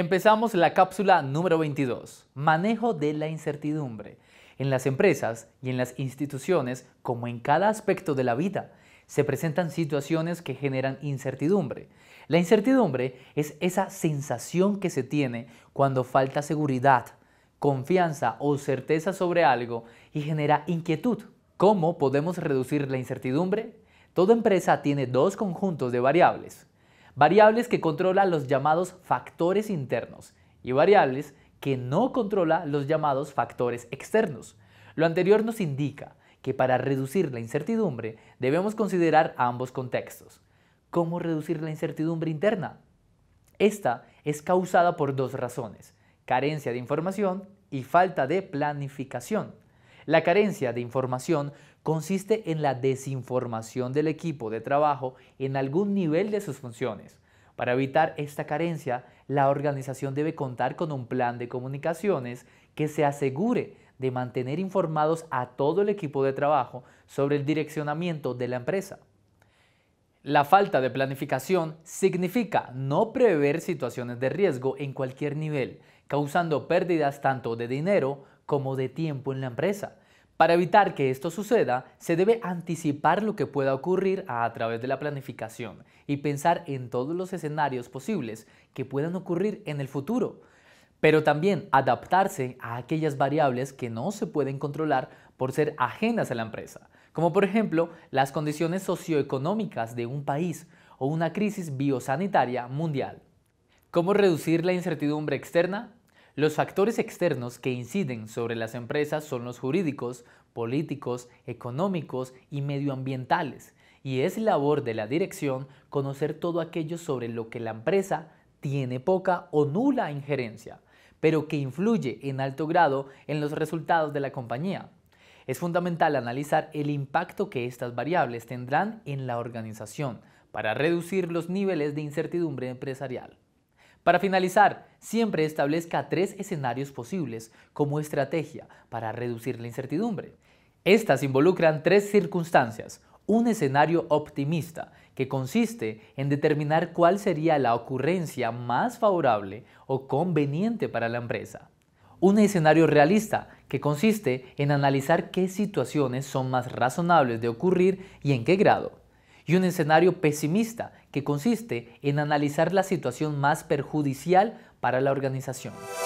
Empezamos la cápsula número 22, manejo de la incertidumbre. En las empresas y en las instituciones, como en cada aspecto de la vida, se presentan situaciones que generan incertidumbre. La incertidumbre es esa sensación que se tiene cuando falta seguridad, confianza o certeza sobre algo y genera inquietud. ¿Cómo podemos reducir la incertidumbre? Toda empresa tiene dos conjuntos de variables, variables que controla los llamados factores internos y variables que no controla los llamados factores externos. Lo anterior nos indica que para reducir la incertidumbre debemos considerar ambos contextos. ¿Cómo reducir la incertidumbre interna? Esta es causada por dos razones, carencia de información y falta de planificación. La carencia de información consiste en la desinformación del equipo de trabajo en algún nivel de sus funciones. Para evitar esta carencia, la organización debe contar con un plan de comunicaciones que se asegure de mantener informados a todo el equipo de trabajo sobre el direccionamiento de la empresa. La falta de planificación significa no prever situaciones de riesgo en cualquier nivel, causando pérdidas tanto de dinero como de tiempo en la empresa. Para evitar que esto suceda, se debe anticipar lo que pueda ocurrir a través de la planificación y pensar en todos los escenarios posibles que puedan ocurrir en el futuro, pero también adaptarse a aquellas variables que no se pueden controlar por ser ajenas a la empresa, como por ejemplo las condiciones socioeconómicas de un país o una crisis biosanitaria mundial. ¿Cómo reducir la incertidumbre externa? Los factores externos que inciden sobre las empresas son los jurídicos, políticos, económicos y medioambientales, y es labor de la dirección conocer todo aquello sobre lo que la empresa tiene poca o nula injerencia, pero que influye en alto grado en los resultados de la compañía. Es fundamental analizar el impacto que estas variables tendrán en la organización para reducir los niveles de incertidumbre empresarial. Para finalizar, siempre establezca tres escenarios posibles como estrategia para reducir la incertidumbre. Estas involucran tres circunstancias. Un escenario optimista, que consiste en determinar cuál sería la ocurrencia más favorable o conveniente para la empresa. Un escenario realista, que consiste en analizar qué situaciones son más razonables de ocurrir y en qué grado y un escenario pesimista que consiste en analizar la situación más perjudicial para la organización.